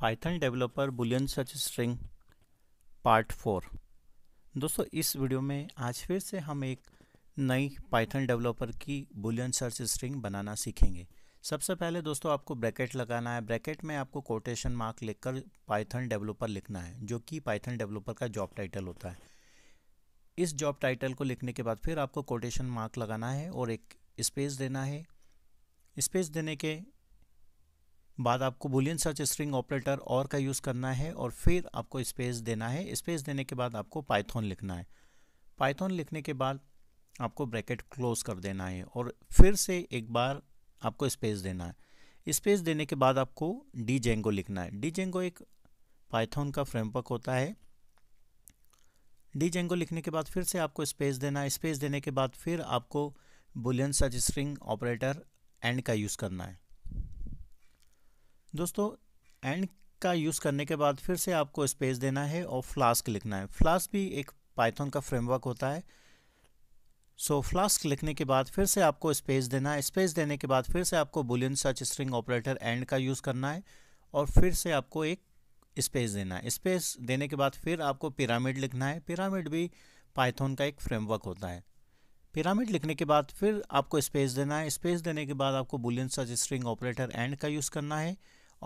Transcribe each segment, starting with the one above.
Python developer Boolean search string part four दोस्तों इस video में आज फिर से हम एक नई पाइथन डेवलपर की बुलियन सर्च स्ट्रिंग बनाना सीखेंगे सबसे पहले दोस्तों आपको ब्रैकेट लगाना है ब्रैकेट में आपको कोटेशन मार्क लिखकर पाइथन डेवलपर लिखना है जो कि पाइथन डेवलपर का जॉब टाइटल होता है इस जॉब टाइटल को लिखने के बाद फिर आपको कोटेशन मार्क लगाना है और एक स्पेस देना है स्पेस देने के बाद आपको बुलियन सर्च स्ट्रिंग ऑपरेटर और का यूज़ करना है और फिर आपको स्पेस देना है स्पेस देने के बाद आपको पाइथन लिखना है पाइथन लिखने के बाद आपको ब्रैकेट क्लोज कर देना है और फिर से एक बार आपको स्पेस देना है स्पेस देने के बाद आपको डी जेंगो लिखना है डी जेंगो एक पाइथन का फ्रेमवर्क होता है डी जेंगो लिखने के बाद फिर से आपको स्पेस देना है स्पेस देने के बाद फिर आपको Boolean search string operator and का यूज़ करना है दोस्तों एंड का यूज़ करने के बाद फिर से आपको स्पेस देना है और फ्लास्क लिखना है फ्लास्क भी एक पाइथन का फ्रेमवर्क होता है सो so, फ्लास्क लिखने के बाद फिर से आपको स्पेस देना है स्पेस देने के बाद फिर से आपको Boolean search string operator and का यूज़ करना है और फिर से आपको एक स्पेस देना है स्पेस देने के बाद फिर आपको पिरामिड लिखना है पिरामिड भी पाइथन का एक फ्रेमवर्क होता है पिरामिड लिखने के बाद फिर आपको स्पेस देना है स्पेस देने के बाद आपको Boolean search string operator and का यूज़ करना है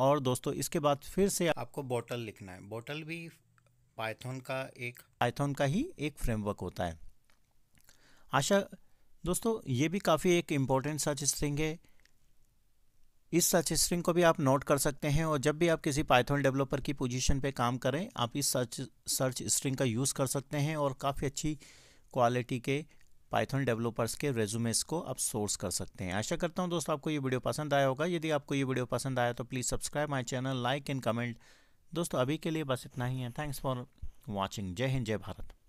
और दोस्तों इसके बाद फिर से आपको बॉटल लिखना है बॉटल भी पाइथन का एक पाइथन का ही एक फ्रेमवर्क होता है आशा दोस्तों ये भी काफ़ी एक इम्पॉर्टेंट सर्च स्ट्रिंग है इस सर्च स्ट्रिंग को भी आप नोट कर सकते हैं और जब भी आप किसी पाइथन डेवलपर की पोजीशन पे काम करें आप इस सर्च सर्च स्ट्रिंग का यूज़ कर सकते हैं और काफ़ी अच्छी क्वालिटी के पाइथन डेवलपर्स के रेजूमेस को आप सोर्स कर सकते हैं आशा करता हूँ दोस्तों आपको ये वीडियो पसंद आया होगा यदि आपको ये वीडियो पसंद आया तो please subscribe my channel like and comment दोस्तों अभी के लिए बस इतना ही है थैंक्स फॉर वॉचिंग जय हिंद जय भारत